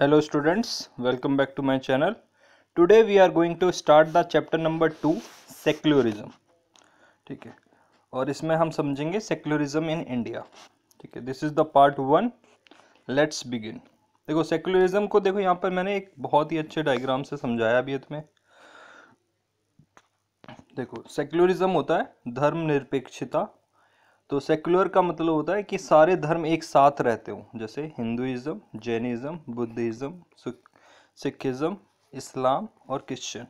hello students welcome back to my channel today we are going to start the chapter number two secularism ठीक है और इसमें हम समझेंगे secularism in India ठीक है this is the part one let's begin देखो secularism को देखो यहाँ पर मैंने एक बहुत ही अच्छे डायग्राम से समझाया अभी तुम्हें देखो secularism होता है धर्म निरपेक्षता तो सेकुलर का मतलब होता है कि सारे धर्म एक साथ रहते हों जैसे हिंदुज़म जैनिज़्म बुद्धिज़्म सिखिज्म इस्लाम और क्रिश्चन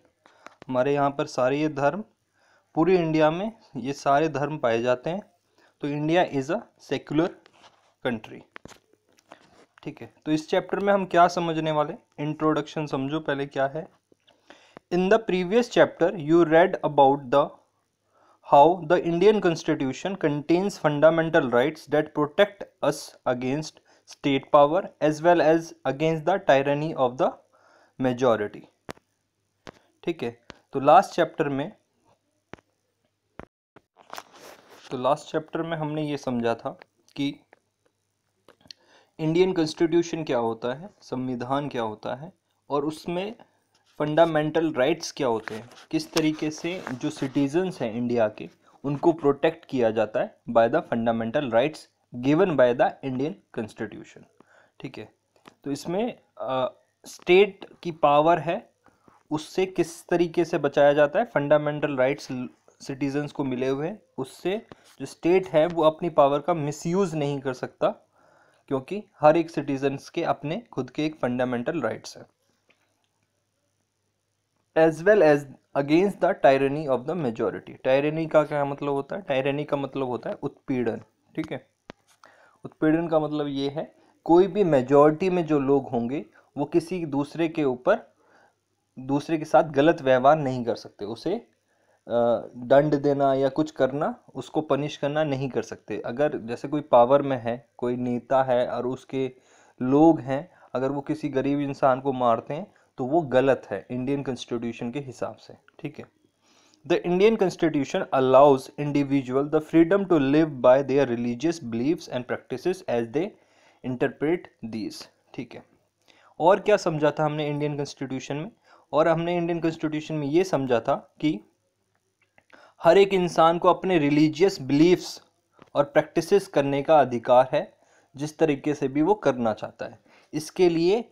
हमारे यहाँ पर सारे ये धर्म पूरी इंडिया में ये सारे धर्म पाए जाते हैं तो India is a secular country ठीक है तो इस चैप्टर में हम क्या समझने वाले इंट्रोडक्शन समझो पहले क्या है in the previous chapter you read about the how the Indian constitution contains fundamental rights that protect us against state power as well as against the tyranny of the majority ठीक है तो last chapter में तो last chapter में हमने ये समझा था कि इंडियन कॉन्स्टिट्यूशन क्या होता है संविधान क्या होता है और उसमें फंडामेंटल राइट्स क्या होते हैं किस तरीके से जो सिटीजन्स हैं इंडिया के उनको प्रोटेक्ट किया जाता है by the fundamental rights given by the Indian constitution ठीक है तो इसमें स्टेट uh, की पावर है उससे किस तरीके से बचाया जाता है फंडामेंटल राइट्स सिटीजन्स को मिले हुए हैं उससे जो स्टेट है वो अपनी पावर का मिसयूज़ नहीं कर सकता क्योंकि हर एक सिटीजन्स के अपने खुद के एक फंडामेंटल राइट्स हैं as well as against the tyranny of the majority tyranny का क्या मतलब होता है टायरनी का मतलब होता है उत्पीड़न ठीक है उत्पीड़न का मतलब ये है कोई भी मेजोरिटी में जो लोग होंगे वो किसी दूसरे के ऊपर दूसरे के साथ गलत व्यवहार नहीं कर सकते उसे दंड देना या कुछ करना उसको पनिश करना नहीं कर सकते अगर जैसे कोई पावर में है कोई नेता है और उसके लोग हैं अगर वो किसी गरीब इंसान को मारते हैं तो वो गलत है इंडियन कॉन्स्टिट्यूशन के हिसाब से ठीक है the Indian constitution allows individual the freedom to live by their religious beliefs and practice as they interpret these ठीक है और क्या समझा था हमने इंडियन कॉन्स्टिट्यूशन में और हमने इंडियन कॉन्स्टिट्यूशन में ये समझा था कि हर एक इंसान को अपने रिलीजियस बिलीफ्स और प्रैक्टिसेस करने का अधिकार है जिस तरीके से भी वो करना चाहता है इसके लिए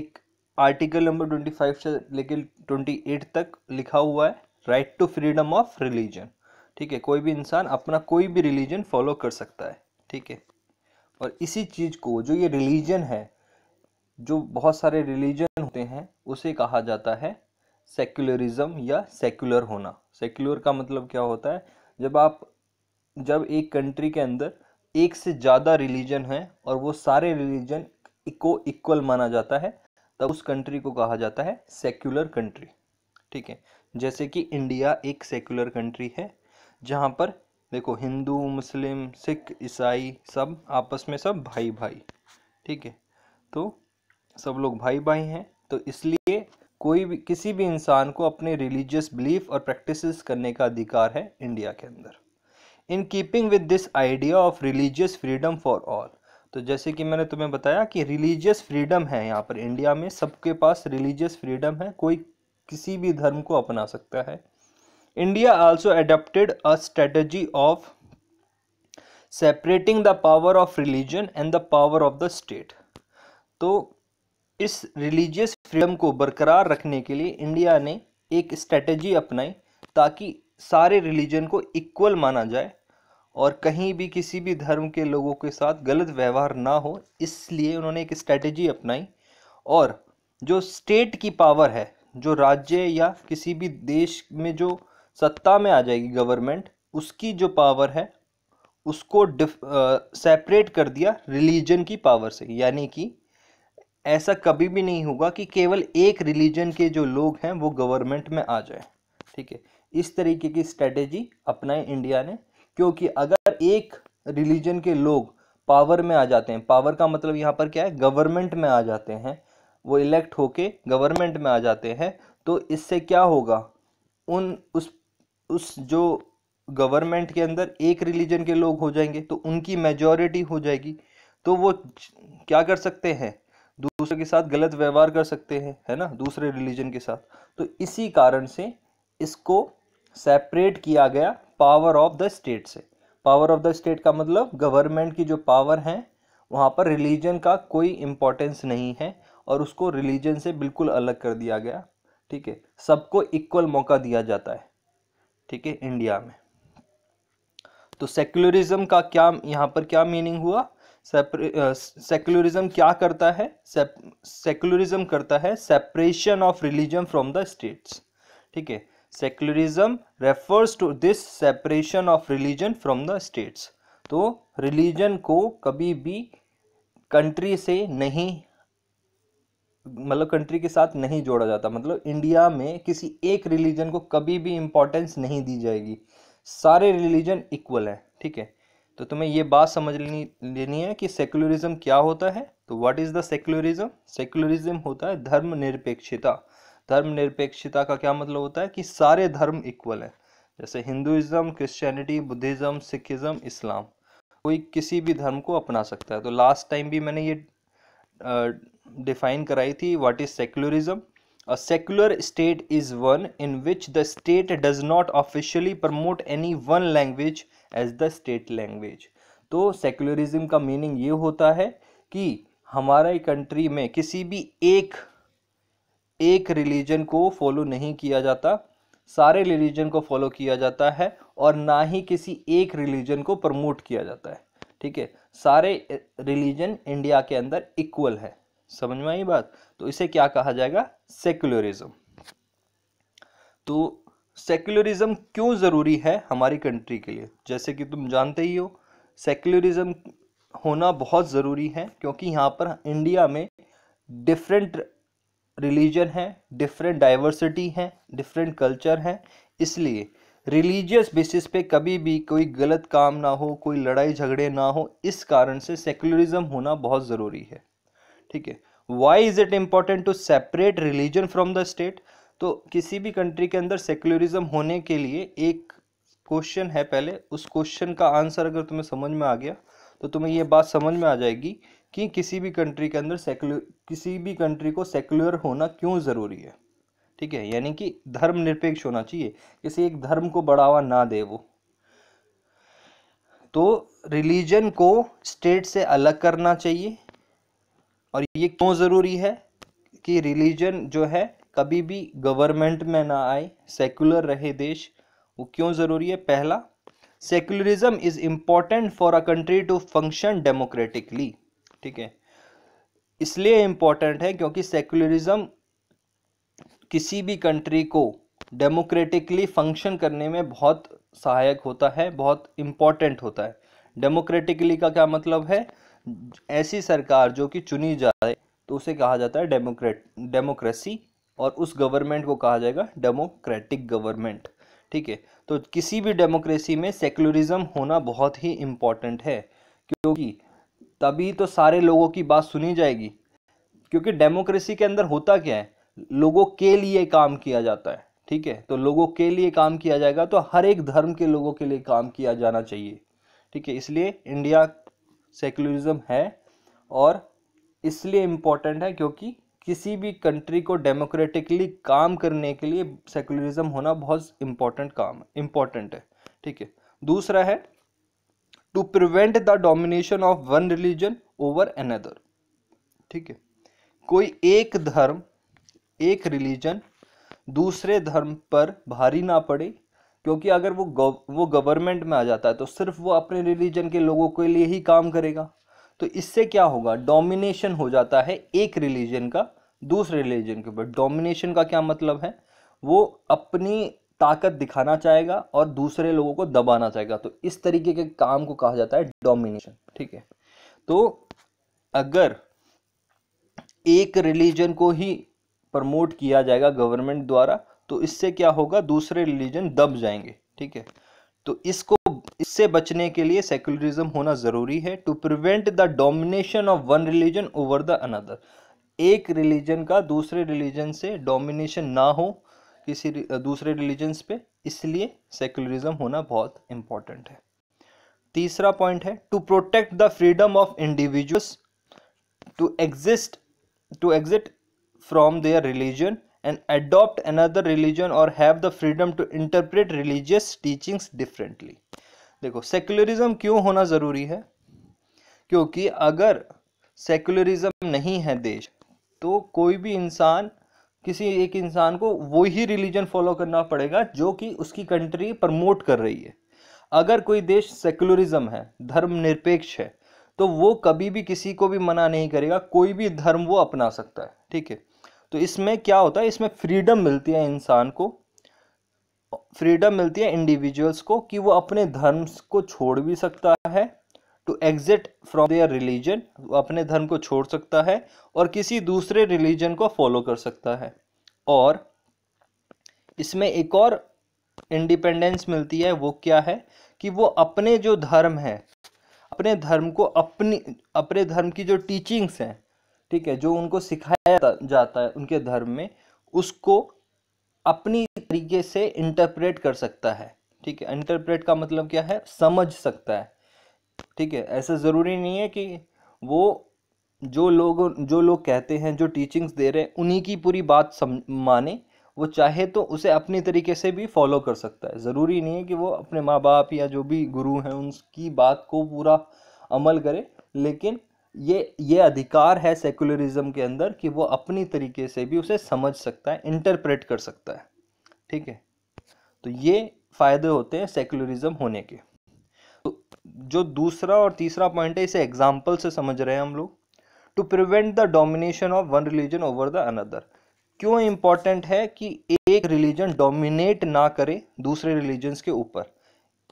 एक आर्टिकल नंबर ट्वेंटी फाइव से लेकर ट्वेंटी एट तक लिखा हुआ है right to freedom of religion ठीक है कोई भी इंसान अपना कोई भी रिलीजन फॉलो कर सकता है ठीक है और इसी चीज़ को जो ये रिलीजन है जो बहुत सारे रिलीजन होते हैं उसे कहा जाता है सेक्युलरिज्म या सेक्युलर होना सेक्युलर का मतलब क्या होता है जब आप जब एक कंट्री के अंदर एक से ज़्यादा रिलीजन है और वो सारे रिलीजन को इक्वल माना जाता है तब उस कंट्री को कहा जाता है सेक्युलर कंट्री ठीक है जैसे कि इंडिया एक सेक्युलर कंट्री है जहाँ पर देखो हिंदू मुस्लिम सिख ईसाई सब आपस में सब भाई भाई ठीक है तो सब लोग भाई भाई हैं तो इसलिए कोई भी किसी भी इंसान को अपने रिलीजियस बिलीफ और प्रैक्टिसेस करने का अधिकार है इंडिया के अंदर in keeping with this idea of religious freedom for all तो जैसे कि मैंने तुम्हें बताया कि रिलीजियस फ्रीडम है यहाँ पर इंडिया में सबके पास रिलीजियस फ्रीडम है कोई किसी भी धर्म को अपना सकता है India also adopted a strategy of separating the power of religion and the power of the state तो इस रिलीजियस फ्रीडम को बरकरार रखने के लिए इंडिया ने एक स्ट्रेटजी अपनाई ताकि सारे रिलीजन को इक्वल माना जाए और कहीं भी किसी भी धर्म के लोगों के साथ गलत व्यवहार ना हो इसलिए उन्होंने एक स्ट्रैटेजी अपनाई और जो स्टेट की पावर है जो राज्य या किसी भी देश में जो सत्ता में आ जाएगी गवर्नमेंट उसकी जो पावर है उसको सेपरेट कर दिया रिलीजन की पावर से यानी कि ऐसा कभी भी नहीं होगा कि केवल एक रिलीजन के जो लोग हैं वो गवर्नमेंट में आ जाए ठीक है इस तरीके की स्ट्रेटेजी अपनाई इंडिया ने क्योंकि अगर एक रिलीजन के लोग पावर में आ जाते हैं पावर का मतलब यहाँ पर क्या है गवर्नमेंट में आ जाते हैं वो इलेक्ट होके गवर्नमेंट में आ जाते हैं तो इससे क्या होगा उन उस उस जो गवर्नमेंट के अंदर एक रिलीजन के लोग हो जाएंगे तो उनकी मेजॉरिटी हो जाएगी तो वो क्या कर सकते हैं दूसरे के साथ गलत व्यवहार कर सकते हैं है ना दूसरे रिलीजन के साथ तो इसी कारण से इसको सेपरेट किया गया पावर ऑफ द स्टेट से पावर ऑफ द स्टेट का मतलब गवर्नमेंट की जो पावर है वहाँ पर रिलीजन का कोई इम्पोर्टेंस नहीं है और उसको रिलीजन से बिल्कुल अलग कर दिया गया ठीक है सबको इक्वल मौका दिया जाता है ठीक है इंडिया में तो सेक्युलरिज्म का क्या यहाँ पर क्या मीनिंग हुआ सेक्युलरिज्म क्या करता है सेक्युलरिज्म करता है separation of religion from the states ठीक है secularism refers to this separation of religion from the states तो रिलीजन को कभी भी कंट्री से नहीं मतलब कंट्री के साथ नहीं जोड़ा जाता मतलब इंडिया में किसी एक रिलीजन को कभी भी इम्पोर्टेंस नहीं दी जाएगी सारे रिलीजन इक्वल हैं ठीक है तो तुम्हें ये बात समझ लेनी लेनी है कि सेक्युलरिज्म क्या होता है तो what is the secularism secularism होता है धर्म निरपेक्षता धर्मनिरपेक्षता का क्या मतलब होता है कि सारे धर्म इक्वल हैं जैसे हिंदुज़म क्रिश्चियनिटी बुद्धिज़्म सिखिज़म इस्लाम कोई किसी भी धर्म को अपना सकता है तो लास्ट टाइम भी मैंने ये डिफाइन कराई थी what is secularism a secular state is one in which the state does not officially promote any one language as the state language तो सेकुलरिज्म का मीनिंग ये होता है कि हमारे कंट्री में किसी भी एक एक रिलीजन को फॉलो नहीं किया जाता सारे रिलीजन को फॉलो किया जाता है और ना ही किसी एक रिलीजन को प्रमोट किया जाता है ठीक है सारे रिलीजन इंडिया के अंदर इक्वल है समझ में आई बात तो इसे क्या कहा जाएगा सेक्युलरिज्म तो सेक्युलरिज्म क्यों ज़रूरी है हमारी कंट्री के लिए जैसे कि तुम जानते ही हो सेक्युलरिज्म होना बहुत ज़रूरी है क्योंकि यहाँ पर इंडिया में डिफरेंट रिलीजन है डिफरेंट डाइवर्सिटी है डिफरेंट कल्चर है इसलिए रिलीजियस बेसिस पे कभी भी कोई गलत काम ना हो कोई लड़ाई झगड़े ना हो इस कारण से सेकुलरिज्म होना बहुत ज़रूरी है ठीक है why is it important to separate religion from the state तो किसी भी कंट्री के अंदर सेकुलरिज्म होने के लिए एक क्वेश्चन है पहले उस क्वेश्चन का आंसर अगर तुम्हें समझ में आ गया तो तुम्हें यह बात समझ में आ जाएगी कि किसी भी कंट्री के अंदर सेकुलर किसी भी कंट्री को सेकुलर होना क्यों ज़रूरी है ठीक है यानी कि धर्म निरपेक्ष होना चाहिए किसी एक धर्म को बढ़ावा ना दे वो तो रिलीजन को स्टेट से अलग करना चाहिए और ये क्यों ज़रूरी है कि रिलीजन जो है कभी भी गवर्नमेंट में ना आए सेकुलर रहे देश वो क्यों ज़रूरी है पहला secularism is important for a country to function democratically ठीक है इसलिए इम्पॉर्टेंट है क्योंकि सेकुलरिज्म किसी भी कंट्री को डेमोक्रेटिकली फंक्शन करने में बहुत सहायक होता है बहुत इम्पॉर्टेंट होता है डेमोक्रेटिकली का क्या मतलब है ऐसी सरकार जो कि चुनी जाए तो उसे कहा जाता है डेमोक्रेट डेमोक्रेसी और उस गवर्नमेंट को कहा जाएगा डेमोक्रेटिक गवर्नमेंट ठीक है तो किसी भी डेमोक्रेसी में सेकुलरिज्म होना बहुत ही इम्पॉर्टेंट है क्योंकि तभी तो सारे लोगों की बात सुनी जाएगी क्योंकि डेमोक्रेसी के अंदर होता क्या है लोगों के लिए काम किया जाता है ठीक है तो लोगों के लिए काम किया जाएगा तो हर एक धर्म के लोगों के लिए काम किया जाना चाहिए ठीक है इसलिए इंडिया सेकुलरिज्म है और इसलिए इम्पॉर्टेंट है क्योंकि किसी भी कंट्री को डेमोक्रेटिकली काम करने के लिए सेकुलरिज्म होना बहुत इम्पॉर्टेंट काम है इम्पॉर्टेंट है ठीक है दूसरा है to prevent the domination of one religion over another ठीक है कोई एक धर्म एक रिलीजन दूसरे धर्म पर भारी ना पड़े क्योंकि अगर वो गव, वो गवर्नमेंट में आ जाता है तो सिर्फ वो अपने रिलीजन के लोगों के लिए ही काम करेगा तो इससे क्या होगा डोमिनेशन हो जाता है एक रिलीजन का दूसरे रिलीजन के ऊपर डोमिनेशन का क्या मतलब है वो अपनी ताकत दिखाना चाहेगा और दूसरे लोगों को दबाना चाहेगा तो इस तरीके के काम को कहा जाता है डोमिनेशन ठीक है तो अगर एक रिलीजन को ही प्रमोट किया जाएगा गवर्नमेंट द्वारा तो इससे क्या होगा दूसरे रिलीजन दब जाएंगे ठीक है तो इसको इससे बचने के लिए सेकुलरिज्म होना ज़रूरी है to prevent the domination of one religion over the another एक रिलीजन का दूसरे रिलीजन से डोमिनेशन ना हो किसी दूसरे रिलीजन्स पे इसलिए सेकुलरिज्म होना बहुत इम्पॉर्टेंट है तीसरा पॉइंट है to protect the freedom of individuals to exist to exit from their religion and adopt another religion और have the freedom to interpret religious teachings differently देखो सेकुलरिज्म क्यों होना ज़रूरी है क्योंकि अगर सेकुलरिज्म नहीं है देश तो कोई भी इंसान किसी एक इंसान को वही रिलीजन फॉलो करना पड़ेगा जो कि उसकी कंट्री प्रमोट कर रही है अगर कोई देश सेकुलरिज्म है धर्मनिरपेक्ष है तो वो कभी भी किसी को भी मना नहीं करेगा कोई भी धर्म वो अपना सकता है ठीक है तो इसमें क्या होता है इसमें फ्रीडम मिलती है इंसान को फ्रीडम मिलती है इंडिविजुअल्स को कि वो अपने धर्म को छोड़ भी सकता है to exit from their religion अपने धर्म को छोड़ सकता है और किसी दूसरे रिलीजन को फॉलो कर सकता है और इसमें एक और इंडिपेंडेंस मिलती है वो क्या है कि वो अपने जो धर्म है अपने धर्म को अपनी अपने धर्म की जो टीचिंग्स हैं ठीक है जो उनको सिखाया जाता है उनके धर्म में उसको अपनी तरीके से इंटरप्रेट कर सकता है ठीक है इंटरप्रेट का मतलब क्या है समझ सकता है ठीक है ऐसा ज़रूरी नहीं है कि वो जो लोग जो लोग कहते हैं जो टीचिंग्स दे रहे हैं उन्हीं की पूरी बात सम माने वो चाहे तो उसे अपनी तरीके से भी फॉलो कर सकता है ज़रूरी नहीं है कि वो अपने माँ बाप या जो भी गुरु हैं उनकी बात को पूरा अमल करे लेकिन ये ये अधिकार है सेकुलरिज्म के अंदर कि वो अपनी तरीके से भी उसे समझ सकता है इंटरप्रेट कर सकता है ठीक है तो ये फ़ायदे होते हैं सेकुलरिज्म होने के जो दूसरा और तीसरा पॉइंट है इसे एग्जाम्पल से समझ रहे हैं हम लोग to prevent the domination of one religion over the another क्यों इम्पॉर्टेंट है कि एक रिलीजन डोमिनेट ना करे दूसरे रिलीजन्स के ऊपर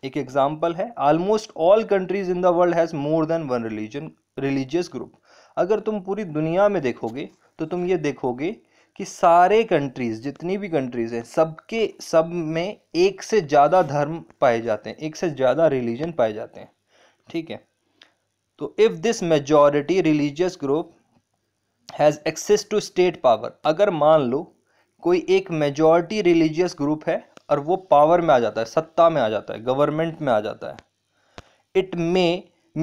एक एग्जाम्पल है almost all countries in the world has more than one religion religious group अगर तुम पूरी दुनिया में देखोगे तो तुम ये देखोगे कि सारे कंट्रीज़ जितनी भी कंट्रीज़ हैं सबके सब में एक से ज़्यादा धर्म पाए जाते हैं एक से ज़्यादा रिलीजन पाए जाते हैं ठीक है तो if this majority religious group has access to state power अगर मान लो कोई एक मेजॉरिटी रिलीजियस ग्रुप है और वो पावर में आ जाता है सत्ता में आ जाता है गवर्नमेंट में आ जाता है it may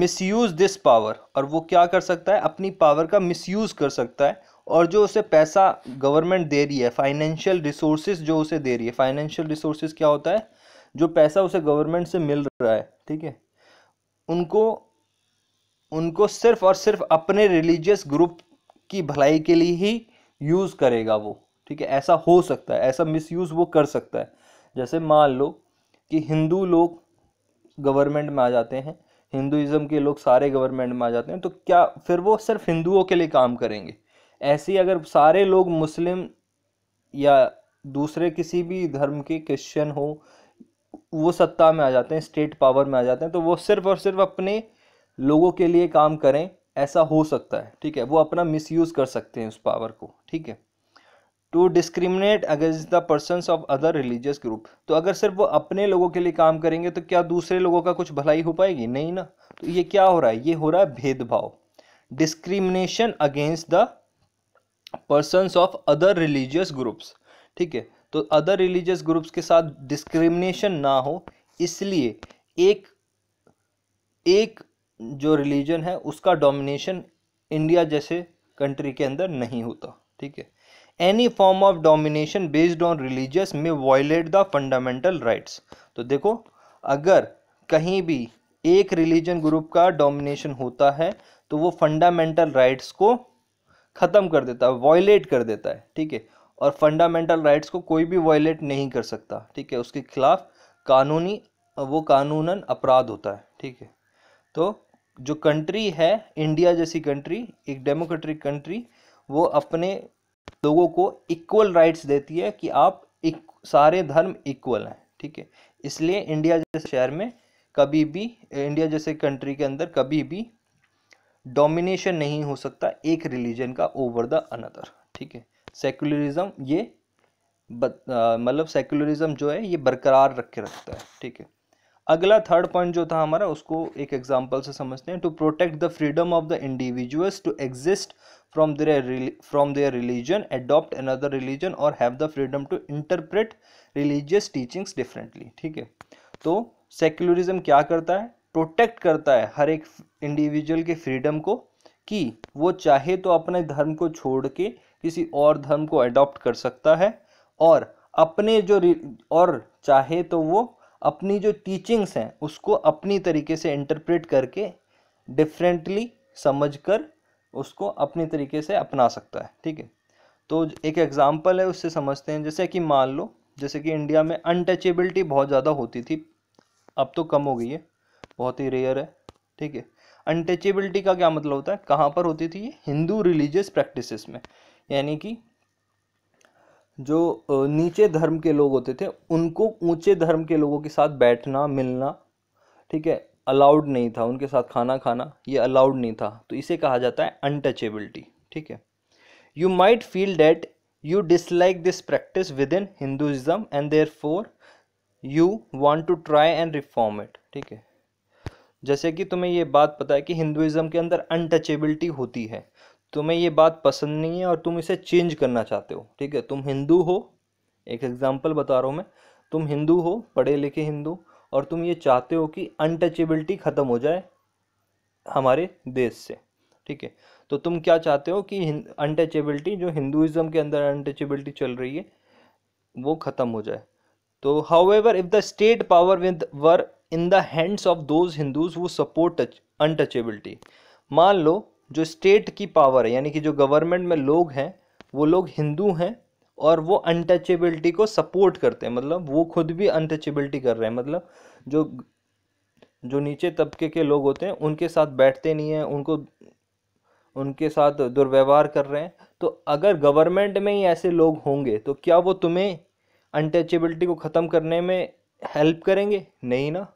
misuse this power और वो क्या कर सकता है अपनी पावर का मिसयूज़ कर सकता है और जो उसे पैसा गवर्नमेंट दे रही है फाइनेंशियल रिसोर्सेज जो उसे दे रही है फाइनेंशियल रिसोर्सेज क्या होता है जो पैसा उसे गवर्नमेंट से मिल रहा है ठीक है उनको उनको सिर्फ और सिर्फ अपने रिलीजियस ग्रुप की भलाई के लिए ही यूज़ करेगा वो ठीक है ऐसा हो सकता है ऐसा मिसयूज़ वो कर सकता है जैसे मान लो कि हिंदू लोग गवर्नमेंट में आ जाते हैं हिंदुज़म के लोग सारे गवर्नमेंट में आ जाते हैं तो क्या फिर वो सिर्फ हिंदुओं के लिए काम करेंगे ऐसी अगर सारे लोग मुस्लिम या दूसरे किसी भी धर्म के क्रिश्चियन हो वो सत्ता में आ जाते हैं स्टेट पावर में आ जाते हैं तो वो सिर्फ और सिर्फ अपने लोगों के लिए काम करें ऐसा हो सकता है ठीक है वो अपना मिसयूज़ कर सकते हैं उस पावर को ठीक है to discriminate against the person of other religious group तो अगर सिर्फ वो अपने लोगों के लिए काम करेंगे तो क्या दूसरे लोगों का कुछ भलाई हो पाएगी नहीं ना तो ये क्या हो रहा है ये हो रहा है भेदभाव discrimination against the persons of other religious groups ठीक है तो अदर रिलीजियस ग्रुप्स के साथ डिस्क्रिमिनेशन ना हो इसलिए एक एक जो रिलीजन है उसका डोमिनेशन इंडिया जैसे कंट्री के अंदर नहीं होता ठीक है any form of domination based on religious में वॉयलेट द फंडामेंटल राइट्स तो देखो अगर कहीं भी एक रिलीजन ग्रुप का डोमिनेशन होता है तो वो फंडामेंटल राइट्स को ख़त्म कर देता है वॉयलेट कर देता है ठीक है और फंडामेंटल राइट्स को कोई भी वॉयलेट नहीं कर सकता ठीक है उसके खिलाफ कानूनी वो कानूनन अपराध होता है ठीक है तो जो कंट्री है इंडिया जैसी कंट्री एक डेमोक्रेटिक कंट्री वो अपने लोगों को इक्वल राइट्स देती है कि आप एक, सारे धर्म इक्वल हैं ठीक है इसलिए इंडिया जैसे शहर में कभी भी इंडिया जैसे कंट्री के अंदर कभी भी डोमिनेशन नहीं हो सकता एक रिलीजन का ओवर द अनदर ठीक है सेकुलरिज्म ये मतलब सेकुलरिज्म जो है ये बरकरार रख के रखता है ठीक है अगला थर्ड पॉइंट जो था हमारा उसको एक एग्जाम्पल से समझते हैं to protect the freedom of the individuals to exist from there from their religion adopt another religion और have the freedom to interpret religious teachings differently ठीक है तो सेक्युलरिज्म क्या करता है प्रोटेक्ट करता है हर एक इंडिविजुअल के फ्रीडम को कि वो चाहे तो अपने धर्म को छोड़ के किसी और धर्म को अडॉप्ट कर सकता है और अपने जो और चाहे तो वो अपनी जो टीचिंग्स हैं उसको अपनी तरीके से इंटरप्रेट करके डिफरेंटली समझकर उसको अपनी तरीके से अपना सकता है ठीक है तो एक एग्ज़ाम्पल है उससे समझते हैं जैसे कि मान लो जैसे कि इंडिया में अनटचेबिलिटी बहुत ज़्यादा होती थी अब तो कम हो गई है बहुत ही रेयर है ठीक है अनटचेबिलिटी का क्या मतलब होता है कहाँ पर होती थी ये हिंदू रिलीजियस प्रैक्टिसेस में यानी कि जो नीचे धर्म के लोग होते थे उनको ऊंचे धर्म के लोगों के साथ बैठना मिलना ठीक है अलाउड नहीं था उनके साथ खाना खाना ये अलाउड नहीं था तो इसे कहा जाता है अनटचेबिलिटी ठीक है you might feel that you dislike this practice within Hinduism and therefore you want to try and reform it ठीक है जैसे कि तुम्हें ये बात पता है कि हिंदुज़म के अंदर अनटचेबिलिटी होती है तुम्हें ये बात पसंद नहीं है और तुम इसे चेंज करना चाहते हो ठीक है तुम हिंदू हो एक एग्ज़ाम्पल बता रहा हूँ मैं तुम हिंदू हो पढ़े लिखे हिंदू और तुम ये चाहते हो कि अनटचेबिलिटी ख़त्म हो जाए हमारे देश से ठीक है तो तुम क्या चाहते हो कि अनटचेबिलिटी जो हिंदुज़म के अंदर अनटचेबिलिटी चल रही है वो ख़त्म हो जाए तो however if the state power with were in the hands of those Hindus वो सपोर्ट अनटचेबिलिटी मान लो जो स्टेट की पावर है यानी कि जो गवर्नमेंट में लोग हैं वो लोग हिंदू हैं और वो अनटचेबिलिटी को सपोर्ट करते हैं मतलब वो खुद भी अनटचेबिलिटी कर रहे हैं मतलब जो जो नीचे तबके के लोग होते हैं उनके साथ बैठते नहीं हैं उनको उनके साथ दुर्व्यवहार कर रहे हैं तो अगर गवर्नमेंट में ही ऐसे लोग होंगे तो क्या वो तुम्हें अनटचेबिलिटी को ख़त्म करने में हेल्प करेंगे नहीं ना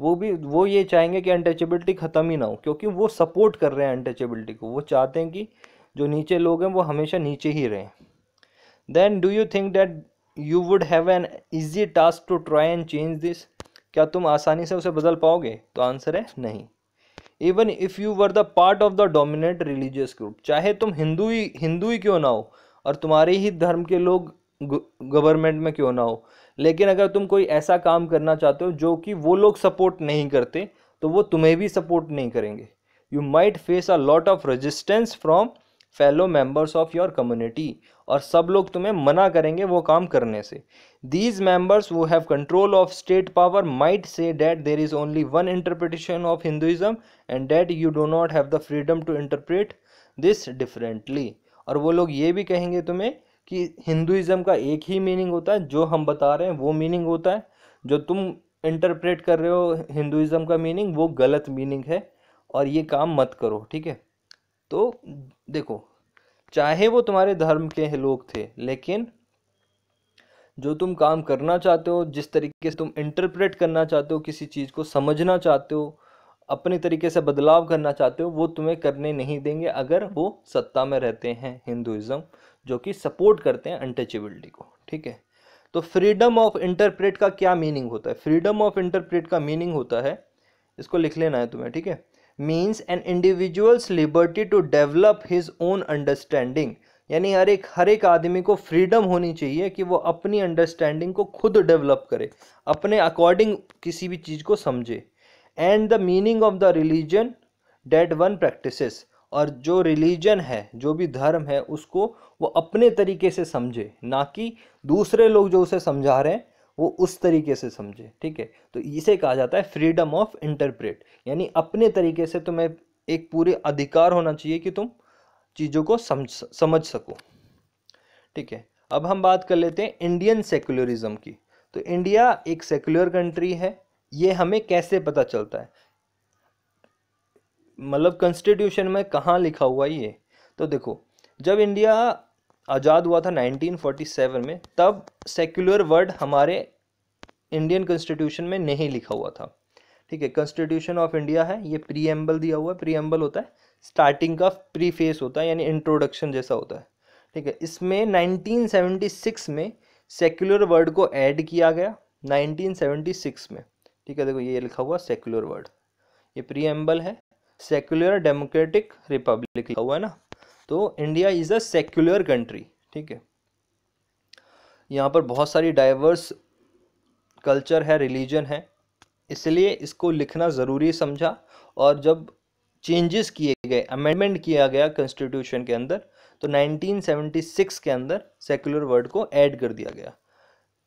वो भी वो ये चाहेंगे कि अनटचेबिलिटी ख़त्म ही ना हो क्योंकि वो सपोर्ट कर रहे हैं अनटचेबिलिटी को वो चाहते हैं कि जो नीचे लोग हैं वो हमेशा नीचे ही रहें then do you think that you would have an easy task to try and change this क्या तुम आसानी से उसे बदल पाओगे तो आंसर है नहीं even if you were the part of the dominant religious group चाहे तुम हिंदू ही हिंदू ही क्यों ना हो और तुम्हारे ही धर्म के लोग गवर्नमेंट में क्यों ना हो लेकिन अगर तुम कोई ऐसा काम करना चाहते हो जो कि वो लोग सपोर्ट नहीं करते तो वो तुम्हें भी सपोर्ट नहीं करेंगे you might face a lot of resistance from fellow members of your community और सब लोग तुम्हें मना करेंगे वो काम करने से these members who have control of state power might say that there is only one interpretation of Hinduism and that you do not have the freedom to interpret this differently और वो लोग ये भी कहेंगे तुम्हें कि हिंदुज़म का एक ही मीनिंग होता है जो हम बता रहे हैं वो मीनिंग होता है जो तुम इंटरप्रेट कर रहे हो हिंदुज़म का मीनिंग वो गलत मीनिंग है और ये काम मत करो ठीक है तो देखो चाहे वो तुम्हारे धर्म के लोग थे लेकिन जो तुम काम करना चाहते हो जिस तरीके से तुम इंटरप्रेट करना चाहते हो किसी चीज़ को समझना चाहते हो अपने तरीके से बदलाव करना चाहते हो वो तुम्हें करने नहीं देंगे अगर वो सत्ता में रहते हैं हिंदुज़म जो कि सपोर्ट करते हैं अनटचबिलिटी को ठीक है तो फ्रीडम ऑफ इंटरप्रेट का क्या मीनिंग होता है फ्रीडम ऑफ इंटरप्रेट का मीनिंग होता है इसको लिख लेना है तुम्हें ठीक है means an individual's liberty to develop his own understanding यानी हर एक हर एक आदमी को फ्रीडम होनी चाहिए कि वो अपनी अंडरस्टैंडिंग को खुद डेवलप करे अपने अकॉर्डिंग किसी भी चीज़ को समझे and the meaning of the religion that one practices और जो रिलीजन है जो भी धर्म है उसको वो अपने तरीके से समझे ना कि दूसरे लोग जो उसे समझा रहे हैं वो उस तरीके से समझे ठीक है तो इसे कहा जाता है फ्रीडम ऑफ इंटरप्रेट यानी अपने तरीके से तुम्हें एक पूरे अधिकार होना चाहिए कि तुम चीज़ों को समझ समझ सको ठीक है अब हम बात कर लेते हैं इंडियन सेकुलरिज्म की तो इंडिया एक सेकुलर कंट्री है ये हमें कैसे पता चलता है मतलब कॉन्स्टिट्यूशन में कहाँ लिखा हुआ ये तो देखो जब इंडिया आज़ाद हुआ था 1947 में तब सेक्युलर वर्ड हमारे इंडियन कॉन्स्टिट्यूशन में नहीं लिखा हुआ था ठीक है कॉन्स्टिट्यूशन ऑफ इंडिया है ये प्रीएम्बल दिया हुआ है प्रीएम्बल होता है स्टार्टिंग का प्रीफेस होता है यानी इंट्रोडक्शन जैसा होता है ठीक है इसमें 1976 में सेक्युलर वर्ड को ऐड किया गया 1976 में ठीक है देखो ये लिखा हुआ सेक्युलर वर्ड ये प्रियम्बल है सेक्युलर डेमोक्रेटिक रिपब्लिक लिखा हुआ है ना तो India is a secular country ठीक है यहाँ पर बहुत सारी डाइवर्स कल्चर है रिलीजन है इसलिए इसको लिखना ज़रूरी समझा और जब चेंजेस किए गए अमेंडमेंट किया गया कॉन्स्टिट्यूशन के अंदर तो 1976 के अंदर सेकुलर वर्ड को ऐड कर दिया गया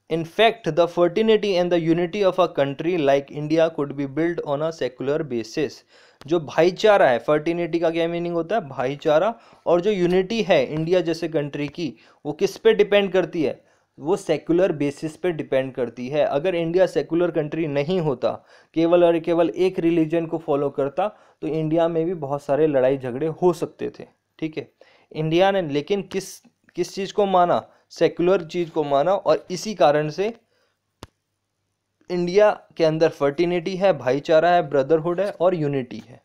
In fact, the fertility and the unity of a country like India could be built on a secular basis. जो भाईचारा है फर्टिनिटी का क्या मीनिंग होता है भाईचारा और जो यूनिटी है इंडिया जैसे कंट्री की वो किस पे डिपेंड करती है वो सेकुलर बेसिस पे डिपेंड करती है अगर इंडिया सेकुलर कंट्री नहीं होता केवल और केवल एक रिलीजन को फॉलो करता तो इंडिया में भी बहुत सारे लड़ाई झगड़े हो सकते थे ठीक है इंडिया ने लेकिन किस किस चीज़ को माना सेकुलर चीज़ को माना और इसी कारण से इंडिया के अंदर फर्टिनिटी है भाईचारा है ब्रदरहुड है और यूनिटी है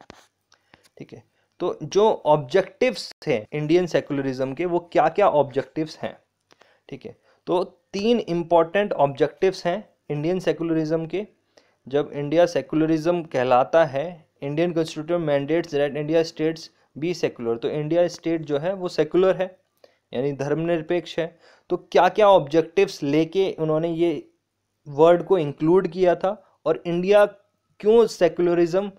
ठीक है तो जो ऑब्जेक्टिव्स थे इंडियन सेकुलरिज्म के वो क्या क्या ऑब्जेक्टिव्स हैं ठीक है तो तीन इम्पॉर्टेंट ऑब्जेक्टिव्स हैं इंडियन सेकुलरिज्म के जब इंडिया सेकुलरिज्म कहलाता है Indian constitute mandates that India states be secular तो इंडिया स्टेट जो है वो सेकुलर है यानी धर्मनिरपेक्ष है तो क्या क्या ऑब्जेक्टिव्स लेके उन्होंने ये वर्ड को इंक्लूड किया था और इंडिया क्यों सेकुलरिज्म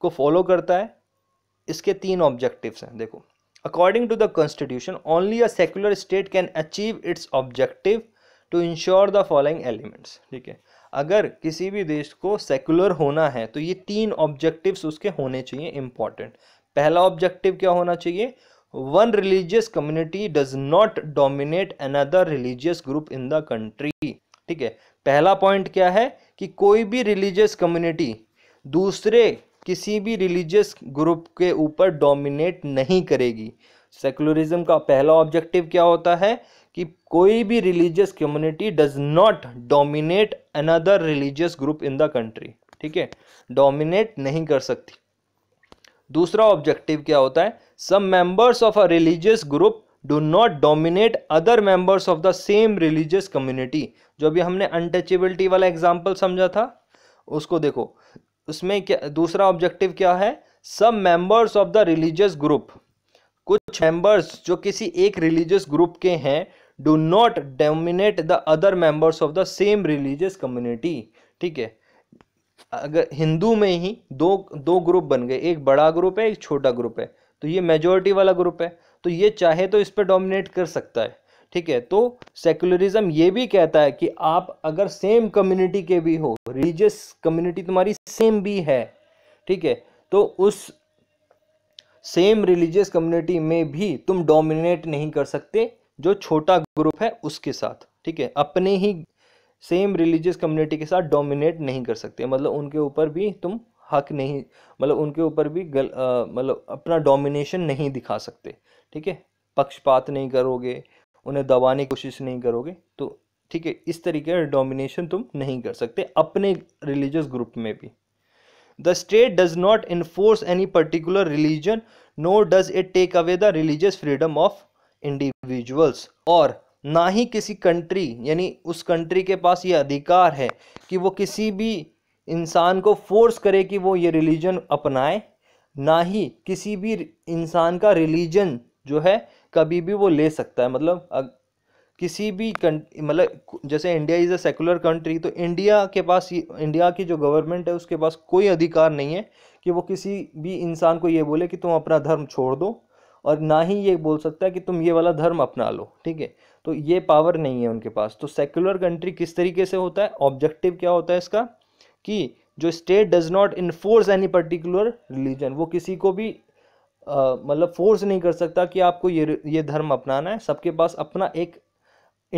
को फॉलो करता है इसके तीन ऑब्जेक्टिव्स हैं देखो according to the constitution only a secular state can achieve its objective to ensure the following elements ठीक है अगर किसी भी देश को सेकुलर होना है तो ये तीन ऑब्जेक्टिव्स उसके होने चाहिए इंपॉर्टेंट पहला ऑब्जेक्टिव क्या होना चाहिए one religious community does not dominate another religious group in the country ठीक है पहला पॉइंट क्या है कि कोई भी रिलीजियस कम्युनिटी दूसरे किसी भी रिलीजियस ग्रुप के ऊपर डोमिनेट नहीं करेगी सेकुलरिज्म का पहला ऑब्जेक्टिव क्या होता है कि कोई भी religious community does not dominate another religious group in the country ठीक है डोमिनेट नहीं कर सकती दूसरा ऑब्जेक्टिव क्या होता है some members of a religious group do not dominate other members of the same religious community जो अभी हमने अनटचेबिलिटी वाला एग्जाम्पल समझा था उसको देखो उसमें क्या दूसरा ऑब्जेक्टिव क्या है सब members of the religious group कुछ मेंबर्स जो किसी एक रिलीजियस ग्रुप के हैं do not dominate the other members of the same religious community ठीक है अगर हिंदू में ही दो दो ग्रुप बन गए एक बड़ा ग्रुप है एक छोटा ग्रुप है तो ये मेजोरिटी वाला ग्रुप है तो ये चाहे तो इस पर डोमिनेट कर सकता है ठीक है तो सेकुलरिज्म ये भी कहता है कि आप अगर सेम कम्युनिटी के भी हो रिलीजियस कम्युनिटी तुम्हारी सेम भी है ठीक है तो उस सेम रिलीजियस कम्युनिटी में भी तुम डोमिनेट नहीं कर सकते जो छोटा ग्रुप है उसके साथ ठीक है अपने ही सेम रिलीजियस कम्युनिटी के साथ डोमिनेट नहीं कर सकते मतलब उनके ऊपर भी तुम हक नहीं मतलब उनके ऊपर भी गल मतलब अपना डोमिनेशन नहीं दिखा सकते ठीक है पक्षपात नहीं करोगे उन्हें दबाने की कोशिश नहीं करोगे तो ठीक है इस तरीके का डोमिनेशन तुम नहीं कर सकते अपने रिलीजियस ग्रुप में भी the state does not enforce any particular religion no does it take away the religious freedom of individuals और ना ही किसी कंट्री यानी उस कंट्री के पास ये अधिकार है कि वो किसी भी इंसान को फोर्स करे कि वो ये रिलीजन अपनाए ना ही किसी भी इंसान का रिलीजन जो है कभी भी वो ले सकता है मतलब अग, किसी भी मतलब जैसे India is a secular country तो इंडिया के पास इंडिया की जो गवर्नमेंट है उसके पास कोई अधिकार नहीं है कि वो किसी भी इंसान को ये बोले कि तुम अपना धर्म छोड़ दो और ना ही ये बोल सकता है कि तुम ये वाला धर्म अपना लो ठीक है तो ये पावर नहीं है उनके पास तो सेकुलर कंट्री किस तरीके से होता है ऑब्जेक्टिव क्या होता है इसका कि जो state does not enforce any particular religion वो किसी को भी मतलब फोर्स नहीं कर सकता कि आपको ये ये धर्म अपनाना है सबके पास अपना एक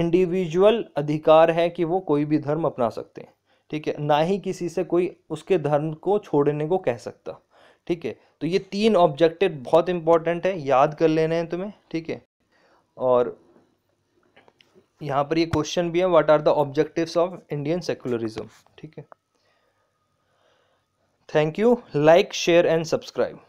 इंडिविजुअल अधिकार है कि वो कोई भी धर्म अपना सकते हैं ठीक है ना ही किसी से कोई उसके धर्म को छोड़ने को कह सकता ठीक है तो ये तीन ऑब्जेक्टिव बहुत इंपॉर्टेंट है याद कर लेने हैं तुम्हें ठीक है और यहाँ पर ये क्वेश्चन भी है what are the objectives of Indian secularism ठीक है Thank you. Like, share, and subscribe.